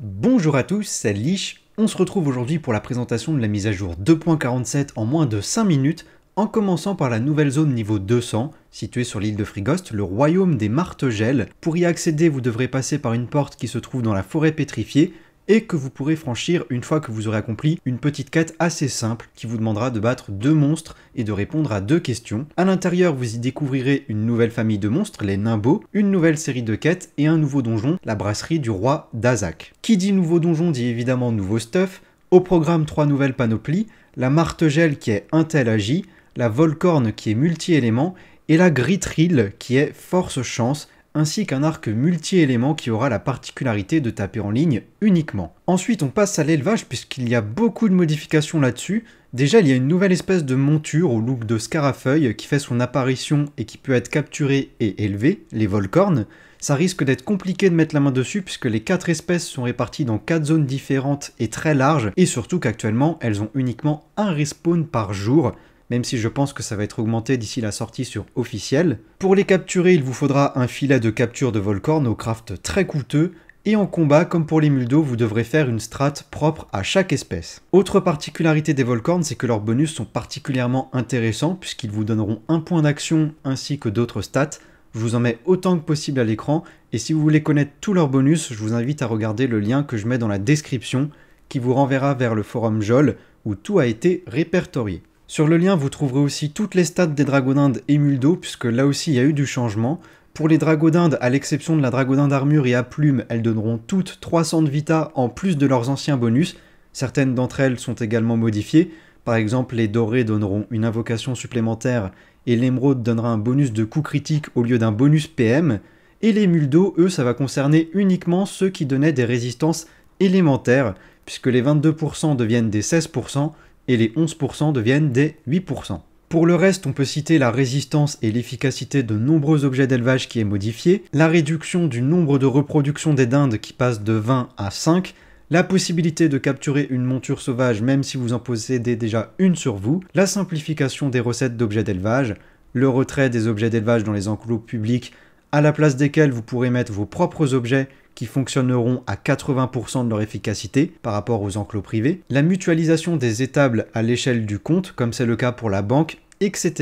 Bonjour à tous, c'est Lich. On se retrouve aujourd'hui pour la présentation de la mise à jour 2.47 en moins de 5 minutes, en commençant par la nouvelle zone niveau 200, située sur l'île de Frigost, le royaume des Martegels. Pour y accéder, vous devrez passer par une porte qui se trouve dans la forêt pétrifiée, et que vous pourrez franchir une fois que vous aurez accompli une petite quête assez simple qui vous demandera de battre deux monstres et de répondre à deux questions. À l'intérieur, vous y découvrirez une nouvelle famille de monstres, les Nimbos, une nouvelle série de quêtes et un nouveau donjon, la brasserie du roi d'Azak. Qui dit nouveau donjon dit évidemment nouveau stuff, au programme trois nouvelles panoplies, la Martegel qui est Intel agi, la volcorne qui est multi-éléments et la Gritril qui est force chance ainsi qu'un arc multi-éléments qui aura la particularité de taper en ligne uniquement. Ensuite, on passe à l'élevage puisqu'il y a beaucoup de modifications là-dessus. Déjà, il y a une nouvelle espèce de monture au look de Scarafeuille qui fait son apparition et qui peut être capturée et élevée, les Volcornes. Ça risque d'être compliqué de mettre la main dessus puisque les quatre espèces sont réparties dans quatre zones différentes et très larges et surtout qu'actuellement, elles ont uniquement un respawn par jour même si je pense que ça va être augmenté d'ici la sortie sur officiel. Pour les capturer, il vous faudra un filet de capture de Volcorn au craft très coûteux, et en combat, comme pour les Muldo, vous devrez faire une strat propre à chaque espèce. Autre particularité des Volcorn, c'est que leurs bonus sont particulièrement intéressants, puisqu'ils vous donneront un point d'action ainsi que d'autres stats, je vous en mets autant que possible à l'écran, et si vous voulez connaître tous leurs bonus, je vous invite à regarder le lien que je mets dans la description, qui vous renverra vers le forum JOL, où tout a été répertorié. Sur le lien, vous trouverez aussi toutes les stats des Dragons et Muldo, puisque là aussi il y a eu du changement. Pour les Dragons à l'exception de la Dragon d'armure armure et à plume, elles donneront toutes 300 de Vita en plus de leurs anciens bonus. Certaines d'entre elles sont également modifiées. Par exemple, les dorés donneront une invocation supplémentaire et l'émeraude donnera un bonus de coup critique au lieu d'un bonus PM. Et les Muldo, eux, ça va concerner uniquement ceux qui donnaient des résistances élémentaires, puisque les 22% deviennent des 16%, et les 11% deviennent des 8%. Pour le reste, on peut citer la résistance et l'efficacité de nombreux objets d'élevage qui est modifiée, la réduction du nombre de reproductions des dindes qui passe de 20 à 5, la possibilité de capturer une monture sauvage même si vous en possédez déjà une sur vous, la simplification des recettes d'objets d'élevage, le retrait des objets d'élevage dans les enclos publics à la place desquels vous pourrez mettre vos propres objets qui fonctionneront à 80% de leur efficacité par rapport aux enclos privés, la mutualisation des étables à l'échelle du compte, comme c'est le cas pour la banque, etc.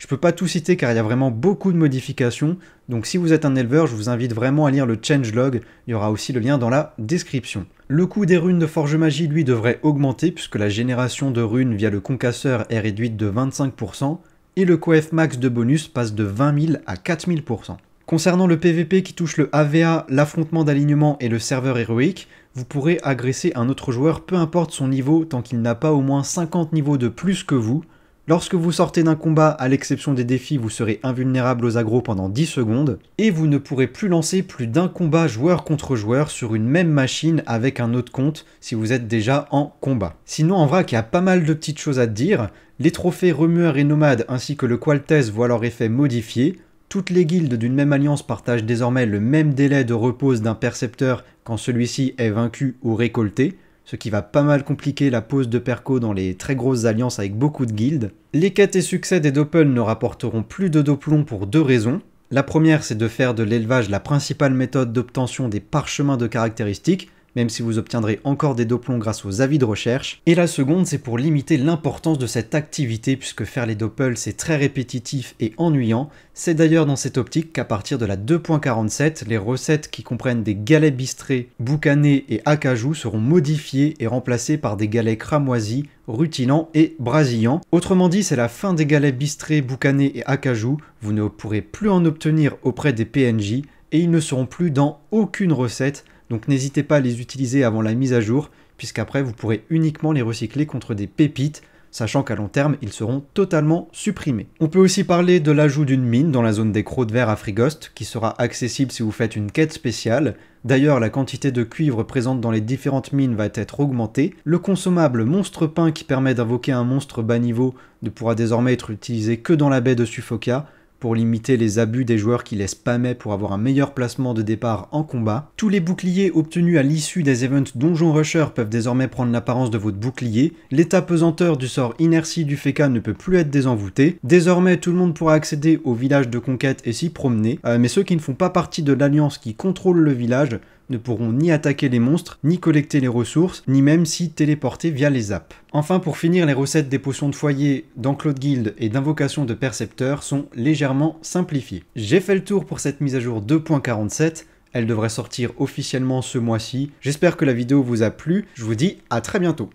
Je ne peux pas tout citer car il y a vraiment beaucoup de modifications, donc si vous êtes un éleveur, je vous invite vraiment à lire le changelog, il y aura aussi le lien dans la description. Le coût des runes de Forge Magie, lui, devrait augmenter puisque la génération de runes via le concasseur est réduite de 25%, et le coef max de bonus passe de 20 000 à 4 000%. Concernant le PVP qui touche le AVA, l'affrontement d'alignement et le serveur héroïque, vous pourrez agresser un autre joueur peu importe son niveau tant qu'il n'a pas au moins 50 niveaux de plus que vous. Lorsque vous sortez d'un combat, à l'exception des défis, vous serez invulnérable aux agros pendant 10 secondes, et vous ne pourrez plus lancer plus d'un combat joueur contre joueur sur une même machine avec un autre compte si vous êtes déjà en combat. Sinon en vrac, il y a pas mal de petites choses à te dire. Les trophées remueurs et nomades ainsi que le test voient leur effet modifié. Toutes les guildes d'une même alliance partagent désormais le même délai de repose d'un percepteur quand celui-ci est vaincu ou récolté, ce qui va pas mal compliquer la pose de Perco dans les très grosses alliances avec beaucoup de guildes. Les quêtes et succès des Doppel ne rapporteront plus de Doplon pour deux raisons. La première, c'est de faire de l'élevage la principale méthode d'obtention des parchemins de caractéristiques, même si vous obtiendrez encore des doplons grâce aux avis de recherche. Et la seconde, c'est pour limiter l'importance de cette activité, puisque faire les doppels, c'est très répétitif et ennuyant. C'est d'ailleurs dans cette optique qu'à partir de la 2.47, les recettes qui comprennent des galets bistrés, boucanés et acajou seront modifiées et remplacées par des galets cramoisis, rutilants et brasillants. Autrement dit, c'est la fin des galets bistrés, boucanés et acajou. Vous ne pourrez plus en obtenir auprès des PNJ et ils ne seront plus dans aucune recette donc n'hésitez pas à les utiliser avant la mise à jour, puisqu'après vous pourrez uniquement les recycler contre des pépites, sachant qu'à long terme ils seront totalement supprimés. On peut aussi parler de l'ajout d'une mine dans la zone des crocs de verre à Frigost, qui sera accessible si vous faites une quête spéciale. D'ailleurs, la quantité de cuivre présente dans les différentes mines va être augmentée. Le consommable monstre pain qui permet d'invoquer un monstre bas niveau ne pourra désormais être utilisé que dans la baie de Suffoca, pour limiter les abus des joueurs qui laissent mais pour avoir un meilleur placement de départ en combat. Tous les boucliers obtenus à l'issue des events Donjon Rusher peuvent désormais prendre l'apparence de votre bouclier. L'état pesanteur du sort Inertie du Féca ne peut plus être désenvoûté. Désormais, tout le monde pourra accéder au village de conquête et s'y promener, euh, mais ceux qui ne font pas partie de l'alliance qui contrôle le village ne pourront ni attaquer les monstres, ni collecter les ressources, ni même s'y téléporter via les apps. Enfin, pour finir, les recettes des potions de foyer, d'enclos de et d'invocation de percepteurs sont légèrement simplifiées. J'ai fait le tour pour cette mise à jour 2.47. Elle devrait sortir officiellement ce mois-ci. J'espère que la vidéo vous a plu. Je vous dis à très bientôt.